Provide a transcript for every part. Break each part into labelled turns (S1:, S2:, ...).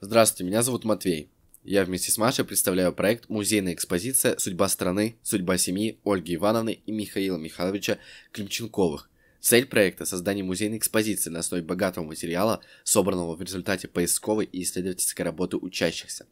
S1: Здравствуйте, меня зовут Матвей. Я вместе с Машей представляю проект «Музейная экспозиция. Судьба страны. Судьба семьи» Ольги Ивановны и Михаила Михайловича Климченковых. Цель проекта – создание музейной экспозиции на основе богатого материала, собранного в результате поисковой и исследовательской работы учащихся.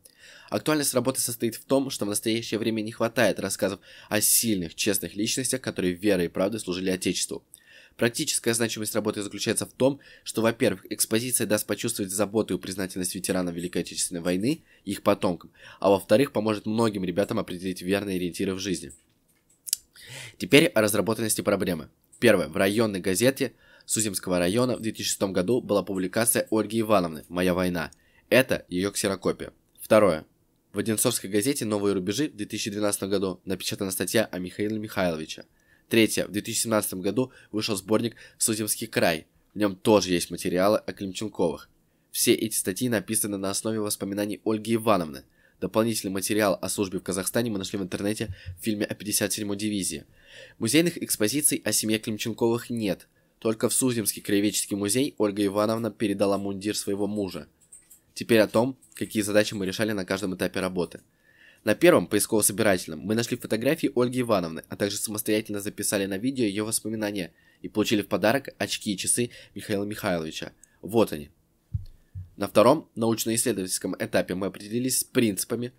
S1: Актуальность работы состоит в том, что в настоящее время не хватает рассказов о сильных, честных личностях, которые верой и правдой служили Отечеству – Практическая значимость работы заключается в том, что, во-первых, экспозиция даст почувствовать заботу и признательность ветеранов Великой Отечественной войны и их потомкам, а во-вторых, поможет многим ребятам определить верные ориентиры в жизни. Теперь о разработанности проблемы. Первое. В районной газете Суземского района в 2006 году была публикация Ольги Ивановны «Моя война». Это ее ксерокопия. Второе. В Одинцовской газете «Новые рубежи» в 2012 году напечатана статья о Михаиле Михайловиче – Третье. В 2017 году вышел сборник «Суземский край». В нем тоже есть материалы о Климченковых. Все эти статьи написаны на основе воспоминаний Ольги Ивановны. Дополнительный материал о службе в Казахстане мы нашли в интернете в фильме о 57-й дивизии. Музейных экспозиций о семье Климченковых нет. Только в Суземский краеведческий музей Ольга Ивановна передала мундир своего мужа. Теперь о том, какие задачи мы решали на каждом этапе работы – на первом поисково-собирательном мы нашли фотографии Ольги Ивановны, а также самостоятельно записали на видео ее воспоминания и получили в подарок очки и часы Михаила Михайловича. Вот они. На втором научно-исследовательском этапе мы определились с принципами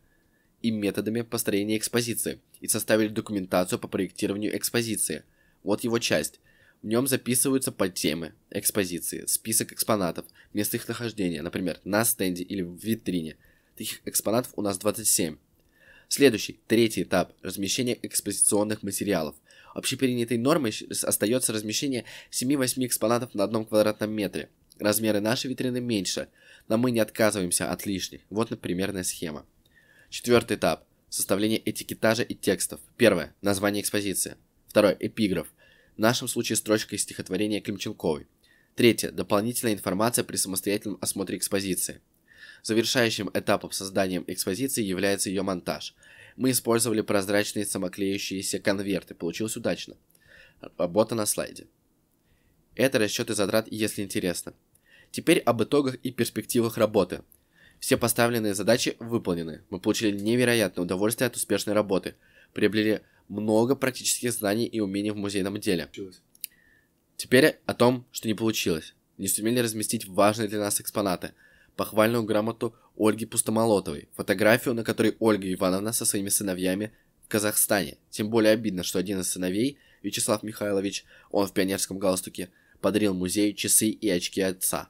S1: и методами построения экспозиции и составили документацию по проектированию экспозиции. Вот его часть. В нем записываются подтемы экспозиции, список экспонатов, место их нахождения, например, на стенде или в витрине. Таких экспонатов у нас 27. Следующий, третий этап – размещение экспозиционных материалов. Общепринятой нормой остается размещение 7-8 экспонатов на одном квадратном метре. Размеры нашей витрины меньше, но мы не отказываемся от лишних. Вот примерная схема. Четвертый этап – составление этикетажа и текстов. Первое – название экспозиции. Второе – эпиграф. В нашем случае строчка из стихотворения Климченковой. Третье – дополнительная информация при самостоятельном осмотре экспозиции. Завершающим этапом создания экспозиции является ее монтаж. Мы использовали прозрачные самоклеющиеся конверты, получилось удачно. Работа на слайде. Это расчеты затрат, если интересно. Теперь об итогах и перспективах работы. Все поставленные задачи выполнены. Мы получили невероятное удовольствие от успешной работы. Приобрели много практических знаний и умений в музейном деле. Теперь о том, что не получилось. Не сумели разместить важные для нас экспонаты – похвальную грамоту Ольги Пустомолотовой, фотографию, на которой Ольга Ивановна со своими сыновьями в Казахстане. Тем более обидно, что один из сыновей, Вячеслав Михайлович, он в пионерском галстуке, подарил музею часы и очки отца.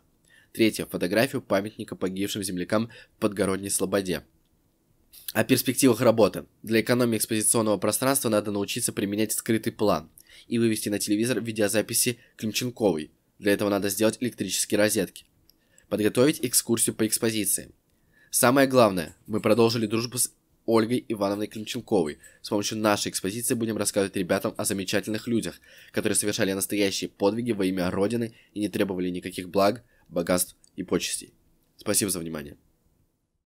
S1: Третье. Фотографию памятника погибшим землякам в Подгородней Слободе. О перспективах работы. Для экономии экспозиционного пространства надо научиться применять скрытый план и вывести на телевизор видеозаписи Климченковой. Для этого надо сделать электрические розетки – подготовить экскурсию по экспозиции. Самое главное, мы продолжили дружбу с Ольгой Ивановной Климченковой. С помощью нашей экспозиции будем рассказывать ребятам о замечательных людях, которые совершали настоящие подвиги во имя Родины и не требовали никаких благ, богатств и почестей. Спасибо за внимание.